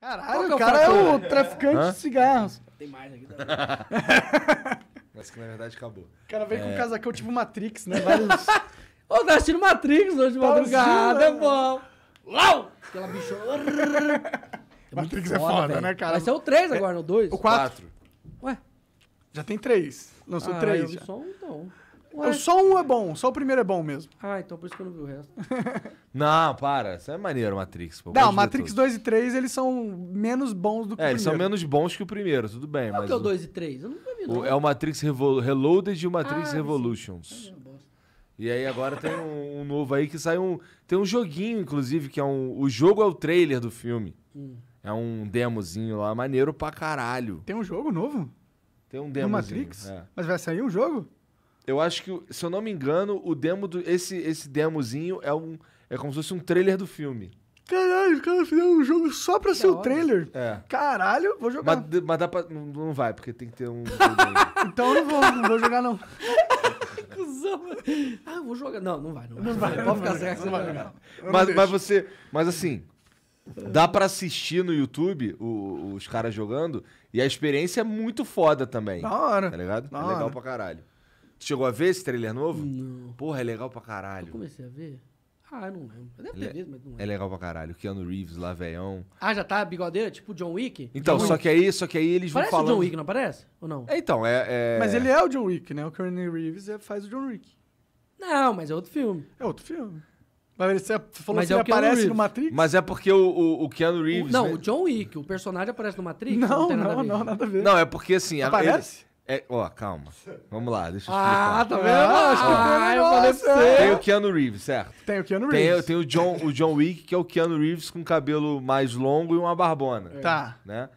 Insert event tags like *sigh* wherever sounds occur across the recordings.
Caralho, é o cara é o traficante Hã? de cigarros. Tem mais aqui também. *laughs* Mas que na verdade acabou. O cara veio é... com um casacão tipo Matrix, né? Vários... Ô, tá assistindo Matrix hoje de tá madrugada, né? é bom. Lau! Aquela bichona. É Matrix foda, é foda, velho. né, cara? Vai ser o 3 agora, é... o 2? O 4. Ué? Já tem 3. Lançou ah, 3. Eu vi só um, então. Ué. Só um é bom, só o primeiro é bom mesmo. Ah, então por isso que eu não vi o resto. *laughs* não, para. Isso é maneiro, Matrix. Pô, não, Matrix 2 e 3, eles são menos bons do que é, o primeiro. É, eles são menos bons que o primeiro, tudo bem. Qual mas que é o 2 e 3? Eu nunca vi, não. é o Matrix Reloaded e o Matrix ah, Revolutions. É e aí agora tem um, um, novo aí que sai um... Tem um joguinho, inclusive, que é um... O jogo é o trailer do filme. Hum. É um demozinho lá, maneiro pra caralho. Tem um jogo novo? Tem um demozinho. No Matrix? É. Mas vai sair um jogo? Eu acho que, se eu não me engano, o demo do. Esse, esse demozinho é um. É como se fosse um trailer do filme. Caralho, o cara fez um jogo só pra ser o trailer. É. Caralho, vou jogar. Mas, mas dá pra. Não, não vai, porque tem que ter um. *laughs* então eu não vou, não vou jogar, não. *laughs* Cusão. Ah, vou jogar. Não, não vai, não vai. Não vai, pode ficar certo que você vai jogar. Mas, mas você. Mas assim. Dá pra assistir no YouTube o, os caras jogando e a experiência é muito foda também. Da hora. Tá ligado? Da é legal hora. pra caralho. Chegou a ver esse trailer novo? Não. Porra, é legal pra caralho. Eu comecei a ver? Ah, eu não lembro. Eu ter é, visto, mas não é lembro. É legal pra caralho. Keanu Reeves, lá, veião Ah, já tá bigodeira? Tipo John Wick? Então, John só, Wick. Que aí, só que aí eles parece vão falando... Parece o John Wick, não parece? Ou não? É, então, é, é... Mas ele é o John Wick, né? O Keanu Reeves é, faz o John Wick. Não, mas é outro filme. É outro filme. Mas você falou mas que é ele aparece no Matrix? Mas é porque o, o, o Keanu Reeves. O, não, o John Wick, o personagem aparece no Matrix? Não, não, nada não, nada a ver. Não, é porque assim. Aparece? É, ó, calma. Vamos lá, deixa eu ah, explicar. Ah, tá vendo? Ah, acho que ah, eu falei pra você. Tem o Keanu Reeves, certo? Tem o Keanu Reeves. Tem, tem o, John, o John Wick, que é o Keanu Reeves com cabelo mais longo e uma barbona. É. Tá. Né?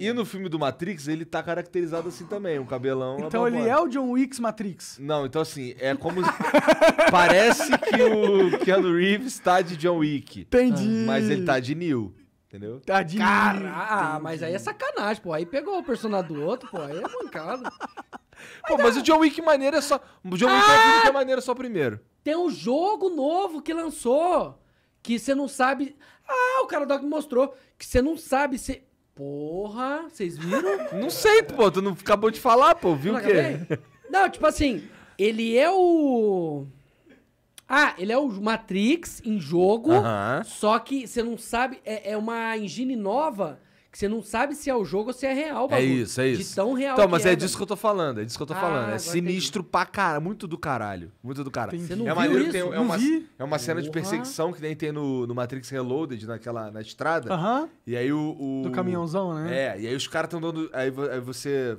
E no filme do Matrix, ele tá caracterizado assim também, um cabelão. Então ele é o John Wick Matrix. Não, então assim, é como. *laughs* Parece que o Keanu Reeves tá de John Wick. Entendi. Mas ele tá de Neil. Entendeu? Tadinho. Cara, ah, mas aí é sacanagem, pô. Aí pegou o personagem do outro, pô. Aí é mancado. *laughs* pô, mas o John Wick maneiro é só. O John Wick ah! é, é maneiro só primeiro. Tem um jogo novo que lançou. Que você não sabe. Ah, o cara do me mostrou. Que você não sabe se. Porra, vocês viram? *laughs* não sei, pô. Tu não acabou de falar, pô. Viu o quê? Não, tipo assim, ele é o. Ah, ele é o Matrix em jogo, só que você não sabe. É, é uma engine nova que você não sabe se é o jogo ou se é real, o É isso, é isso. De tão real Então, que mas é, é disso que eu tô falando, é disso que eu tô Ah, falando. É sinistro pra caralho, muito do caralho, muito do caralho. Você não é viu tem- isso? é, uma, vi. é uma cena de perseguição que nem tem no, no Matrix Reloaded, naquela, na estrada. Aham. E aí o, o- Do caminhãozão, né? É, e aí os caras estão dando. Aí, aí você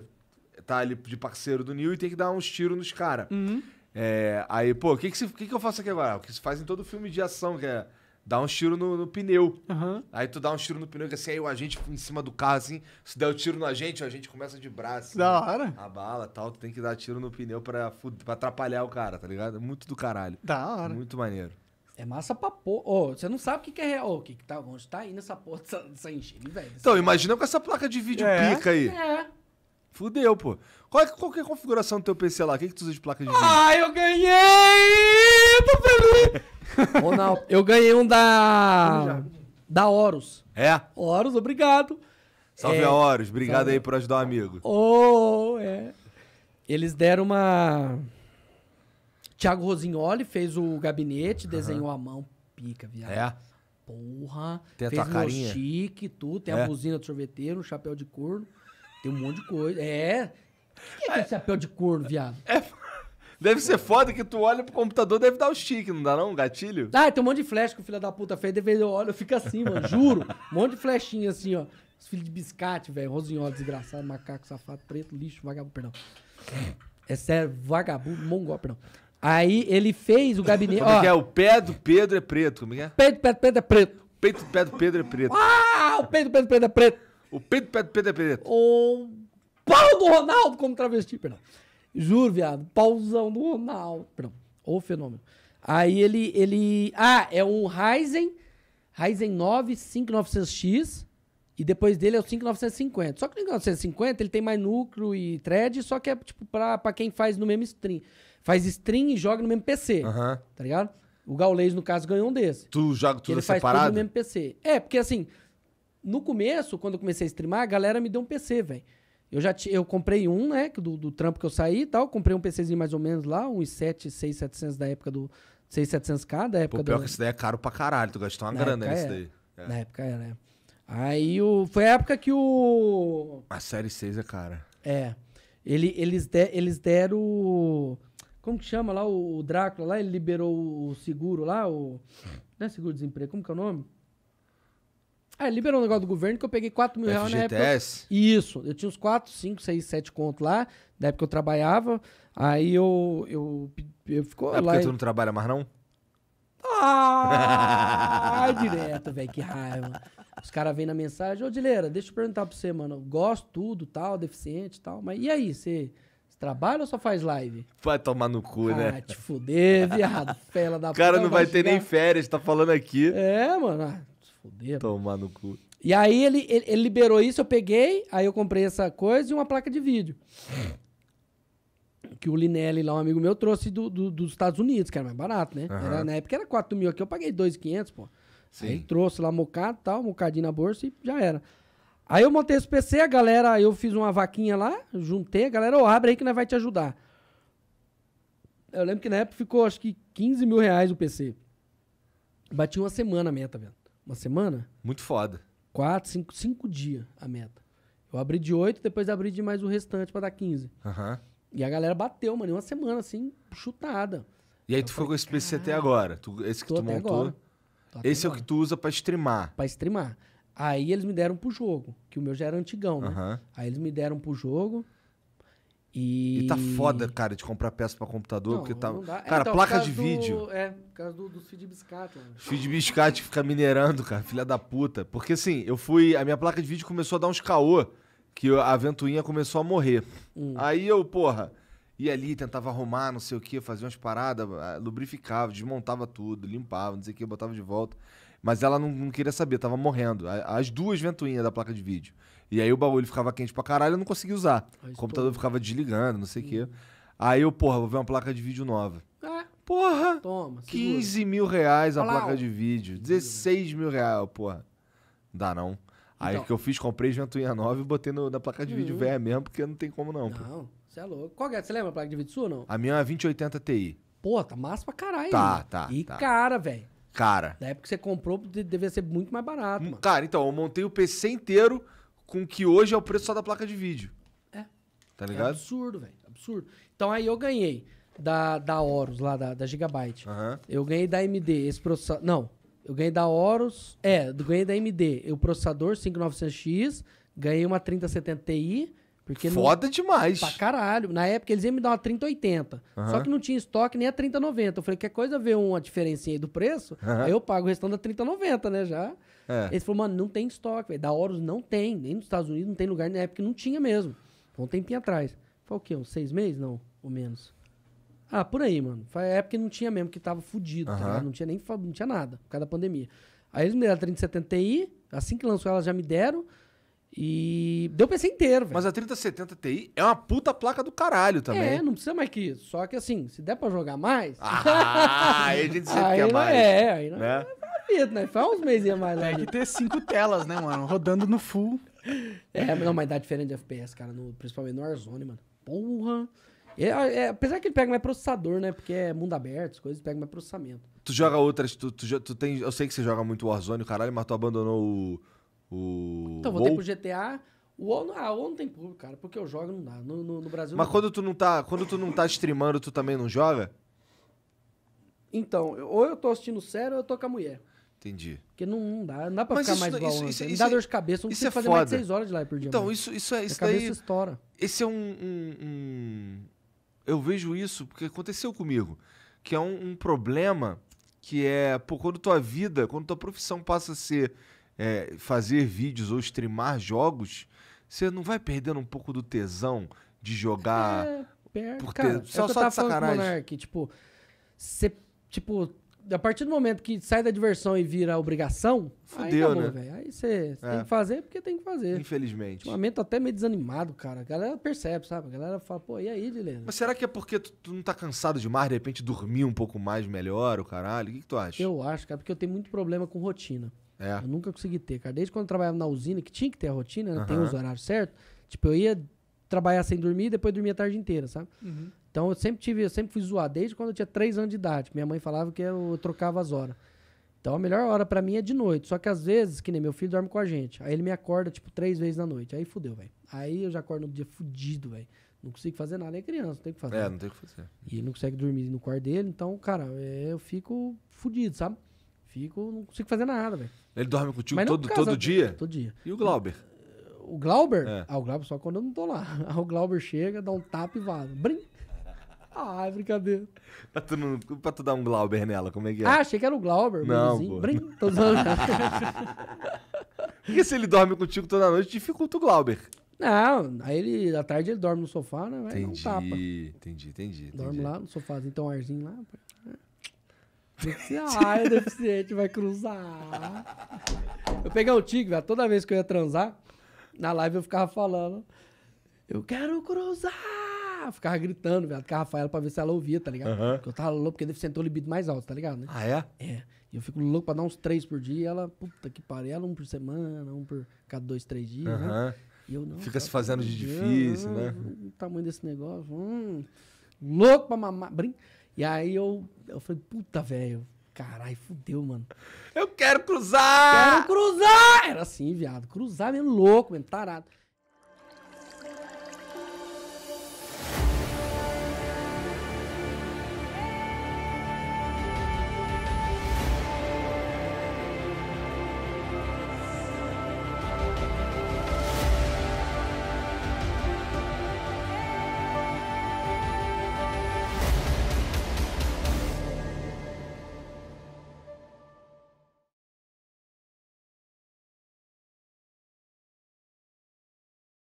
tá ali de parceiro do Neil e tem que dar uns tiros nos caras. Uhum. É, aí, pô, o que que, que que, eu faço aqui agora? O que se faz em todo filme de ação, que é dar um tiro no, no pneu. Uhum. Aí tu dá um tiro no pneu, que assim, aí o agente em cima do carro, assim, se der o um tiro no agente, o agente começa de braço. Da né? hora. A bala tal, tu tem que dar tiro no pneu pra, pra atrapalhar o cara, tá ligado? É muito do caralho. Da hora. Muito maneiro. É massa pra porra. Oh, você não sabe o que, que é real. Oh, o que, que tá onde tá aí nessa porra dessa, dessa enchente, velho. Então, imagina com essa placa de vídeo é. pica aí. É. Fudeu, pô. Qual é, qual é a configuração do teu PC lá? O que, é que tu usa de placa de vídeo? Ah, eu ganhei! Tô feliz! Ronaldo, eu ganhei um da. Da Horus. É? Horus, obrigado. Salve é, a Horus, obrigado salve. aí por ajudar o um amigo. Oh, é. Eles deram uma. Tiago Rosinholi fez o gabinete, uhum. desenhou a mão, pica, viado. É. Porra. Tem a fez tua carinha. chique, tudo. Tem é. a buzina do sorveteiro, um chapéu de corno. Tem um monte de coisa. É. O que é, esse chapéu de couro, viado? É. Deve ser foda que tu olha pro computador, deve dar o chique, não dá não? Um gatilho? Ah, tem um monte de flash que o filho da puta fez, deve eu olho, fico assim, mano, juro. Um monte de flechinha assim, ó. Os filhos de biscate, velho. Rosinhola, desgraçado, macaco, safado, preto, lixo, vagabundo, perdão. É sério, vagabundo, mongol, perdão. Aí ele fez o gabinete. Como é ó, é? O pé do Pedro é preto, como é? é? Peito do Pedro, é preto. peito do pé do Pedro é preto. Ah, o peito do Pedro é preto. É o Pedro Pedro Pedro é Pedro. O pau do Ronaldo como travesti, perdão. Juro, viado. Pauzão do Ronaldo. Perdão. Ô fenômeno. Aí ele, ele. Ah, é um Ryzen. Ryzen 9 5900X. E depois dele é o 5950. Só que o 5950 ele tem mais núcleo e thread, só que é tipo pra, pra quem faz no mesmo stream. Faz stream e joga no mesmo PC. Uhum. Tá ligado? O Gaules, no caso, ganhou um desse. Tu joga tudo ele separado? Ele faz tudo no mesmo PC. É, porque assim, no começo, quando eu comecei a streamar, a galera me deu um PC, velho. Eu já eu comprei um, né, do, do trampo que eu saí e tal, comprei um PCzinho mais ou menos lá, uns 7, 6, 700 da época do 6, 700k da época Pô, pior do... que isso daí é caro pra caralho, tu gastou uma Na grana nesse é. daí. É. Na época era, né? Aí o foi a época que o a série 6 é cara. É. Ele, eles, de, eles deram como que chama lá o Drácula lá, ele liberou o seguro lá, o não é seguro desemprego, como que é o nome? Ah, liberou um negócio do governo que eu peguei 4 mil reais na época. Isso, eu tinha uns 4, 5, 6, 7 contos lá, na época que eu trabalhava. Aí eu. eu, eu ficou é lá. Porque e... tu não trabalha mais, não? Ah, *laughs* direto, velho, que raiva. Os caras vêm na mensagem, ô Dileira, deixa eu perguntar pra você, mano. Gosto tudo, tal, deficiente tal. Mas e aí, você trabalha ou só faz live? Vai tomar no cu, ah, né? Vai te fuder, viado, fela da O cara não vai ter nem férias, tá falando aqui. É, mano. Ah, fuder. Tomar no cu. E aí ele, ele, ele, liberou isso, eu peguei, aí eu comprei essa coisa e uma placa de vídeo. Que o Linelli lá, um amigo meu, trouxe do, do dos Estados Unidos, que era mais barato, né? Uhum. Era, na época era 4 mil aqui, eu paguei 2,500, pô. Sim. Aí trouxe lá mocado tal, mocadinho na bolsa e já era. Aí eu montei esse PC, a galera, eu fiz uma vaquinha lá, juntei, a galera, ô, oh, abre aí que nós vai te ajudar. Eu lembro que na época ficou, acho que 15 mil reais o PC. Bati uma semana a meta, velho. Uma semana? Muito foda. Quatro, cinco, cinco dias a meta. Eu abri de oito, depois abri de mais o restante pra dar 15. Aham. E a galera bateu, mano, em uma semana, assim, chutada. E aí tu foi com esse PC até agora? Tu, esse que tu montou? agora. Tô Esse é o que tu usa pra streamar. Pra streamar. Aí eles me deram pro jogo, que o meu já era antigão, né? Aham. Aí eles me deram pro jogo. E... e tá foda, cara, de comprar peça para computador, não, porque tá. É, cara, então, placa de do... vídeo. É, por causa do, do feed biscate. Feed biscate fica minerando, cara, filha da puta. Porque assim, eu fui. A minha placa de vídeo começou a dar uns caô, que a ventoinha começou a morrer. Hum. Aí eu, porra, ia ali, tentava arrumar, não sei o que, fazia umas paradas, ah, lubrificava, desmontava tudo, limpava, não sei o que, botava de volta. Mas ela não, não queria saber, tava morrendo. As duas ventoinhas da placa de vídeo. E aí o baú ele ficava quente pra caralho, eu não conseguia usar. o computador ficava desligando, não sei o quê. Aí eu, porra, vou ver uma placa de vídeo nova. É. Porra! Toma, 15 mil reais a Olá, placa ó. de vídeo. 16 mil reais, porra. Dá não. Aí então. que eu fiz, comprei Ventuinha nova e botei no, na placa de vídeo uhum. velha mesmo, porque não tem como não. Não, você é louco. Qual é? Você lembra a placa de vídeo sua ou não? A minha é a 2080 Ti. Pô, tá massa pra caralho. Tá, tá. E tá. cara, velho. Cara. na época que você comprou, devia ser muito mais barato, hum, mano. Cara, então, eu montei o PC inteiro com que hoje é o preço só da placa de vídeo. É. Tá é ligado? É absurdo, velho. Absurdo. Então aí eu ganhei da, da Horus, lá da, da Gigabyte. Eu ganhei da AMD esse processador. Não, eu ganhei da Horus. É, ganhei da AMD o processador 5900X. Ganhei uma 3070 Ti. Porque Foda não... demais. Pra caralho. Na época eles iam me dar uma 3080. Uhum. Só que não tinha estoque nem a 3090. Eu falei, quer coisa ver uma diferença aí do preço? Uhum. Aí eu pago o restante da 3090, né? Já. É. Eles falaram, mano, não tem estoque, velho. Da Horus não tem. Nem nos Estados Unidos não tem lugar. Na época não tinha mesmo. Foi um tempinho atrás. Foi o quê? Uns seis meses? Não, ou menos. Ah, por aí, mano. Foi a época que não tinha mesmo, que tava fudido, tá Não tinha nem não tinha nada, por causa da pandemia. Aí eles me deram a 3070 Ti, assim que lançou ela já me deram. E deu PC inteiro, velho. Mas a 3070 Ti é uma puta placa do caralho também. É, não precisa mais que isso. Só que assim, se der pra jogar mais. Ah, aí a gente sempre *laughs* aí quer mais. É, aí não né? é duvido, né? Foi uns meses mais lá. É tem né? que ter cinco telas, né, mano? Rodando no full. É, não, mas dá diferente de FPS, cara. No, principalmente no Warzone, mano. Porra. É, é, apesar que ele pega mais processador, né? Porque é mundo aberto, as coisas pegam mais processamento. Tu joga outras, tu, tu, tu, tem. Eu sei que você joga muito Warzone, caralho, mas tu abandonou o. o então, voltei ter pro GTA. O ONU, ah, o tem público, cara, porque eu jogo não dá. No, no, no Brasil. Mas quando tu não tá. Quando tu não tá streamando, tu também não joga? Então, ou eu tô assistindo sério ou eu tô com a mulher. Entendi. Porque não, não dá, não dá pra Mas ficar isso, mais igual isso, isso, isso, dá é- dor de cabeça, não isso é fazer foda. mais de 6 horas de live por dia. Então, mano. isso, isso é... Isso a cabeça daí, estoura. Esse é um, um, um, Eu vejo isso porque aconteceu comigo, que é um, um, problema que é, pô, quando tua vida, quando tua profissão passa a ser é, fazer vídeos ou streamar jogos, você não vai perdendo um pouco do tesão de jogar... É, per... Cara, só, é só de sacanagem. Monark, tipo, você, tipo a partir do momento que sai da diversão e vira obrigação, Fudeu, aí acabou, né? Aí você é. tem que fazer porque tem que fazer. Infelizmente. Ultimamente tô até meio desanimado, cara. A galera percebe, sabe? A galera fala, pô, e aí, Lilena? Mas será que é porque tu, tu, não tá cansado demais, de repente dormir um pouco mais melhor, o caralho? O que, que tu acha? Eu acho, cara, porque eu tenho muito problema com rotina. É. Eu nunca consegui ter, cara. Desde quando eu trabalhava na usina, que tinha que ter a rotina, né? Uhum. Tem os horários certos. Tipo, eu ia trabalhar sem dormir e depois dormia a tarde inteira, sabe? Uhum. Então eu sempre tive, eu sempre fui zoar desde quando eu tinha 3 anos de idade. Minha mãe falava que eu trocava as horas. Então a melhor hora para mim é de noite. Só que às vezes, que nem meu filho dorme com a gente. Aí ele me acorda, tipo, três vezes na noite. Aí fudeu, velho. Aí eu já acordo no dia fudido, velho. Não consigo fazer nada. É criança, não tem o que fazer. É, não tem o que fazer. E ele não consegue dormir no quarto dele. Então, cara, é, eu fico fudido, sabe? Fico, não consigo fazer nada, velho. Ele dorme contigo todo, todo dia? Todo dia. E o Glauber? O Glauber? É. Ah, o Glauber só quando eu não tô lá. Ah, *laughs* o Glauber chega, dá um tapa e vaza. Brim! Ai, ah, é brincadeira. Pra tu, não, pra tu dar um Glauber nela, como é que é? Ah, achei que era o Glauber. Não, assim, pô. Brim, tô *laughs* se ele dorme contigo toda noite, dificulta o Glauber. Não, aí ele, à tarde ele dorme no sofá, né? Vai entendi, um tapa. entendi, entendi, entendi. Dorme lá no sofá, então um arzinho lá. *laughs* Ai, é deficiente vai cruzar. Eu peguei o tigre, Toda vez que eu ia transar, na live eu ficava falando: Eu quero cruzar! Ah, ficava gritando, viado, com a Rafaela pra ver se ela ouvia, tá ligado? Uhum. Porque eu tava louco, porque deve sentar o libido mais alto, tá ligado? Né? Ah, é? É. E eu fico louco pra dar uns três por dia, e ela, puta que pariu, ela um por semana, um por cada dois, três dias, uhum. né? E eu não. Fica se fazendo de difícil, né? O tamanho desse negócio, hum, louco pra mamar, brin E aí eu, eu falei, puta, velho, Caralho, fudeu, mano. Eu quero cruzar! Quero cruzar! Era assim, viado. Cruzar mesmo, louco, mesmo, tarado.